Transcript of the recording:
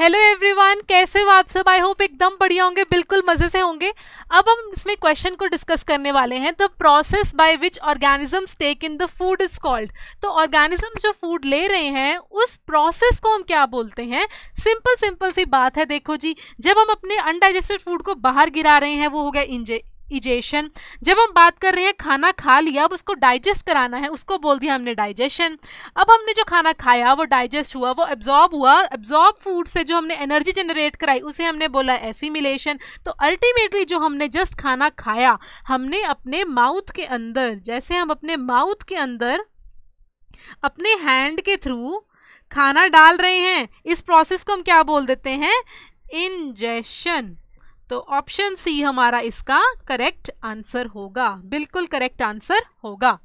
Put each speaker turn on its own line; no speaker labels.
hello everyone कैसे हो आप सब आई होप एकदम बढ़िया होंगे बिल्कुल मज़े से होंगे अब हम इसमें क्वेश्चन को डिस्कस करने वाले हैं the process by which organisms take in the food is called तो ऑर्गेनिजम्स जो फूड ले रहे हैं उस प्रोसेस को हम क्या बोलते हैं सिंपल सिंपल सी बात है देखो जी जब हम अपने अनडाइजेस्टेड फूड को बाहर गिरा रहे हैं वो हो गया इंजे इजेशन जब हम बात कर रहे हैं खाना खा लिया अब उसको डाइजेस्ट कराना है उसको बोल दिया हमने डाइजेशन अब हमने जो खाना खाया वो डाइजेस्ट हुआ वो एब्जॉर्ब हुआ एब्जॉर्ब फूड से जो हमने एनर्जी जनरेट कराई उसे हमने बोला एसिमिलेशन तो अल्टीमेटली जो हमने जस्ट खाना खाया हमने अपने माउथ के अंदर जैसे हम अपने माउथ के अंदर अपने हैंड के थ्रू खाना डाल रहे हैं इस प्रोसेस को हम क्या बोल देते हैं इंजेशन तो ऑप्शन सी हमारा इसका करेक्ट आंसर होगा बिल्कुल करेक्ट आंसर होगा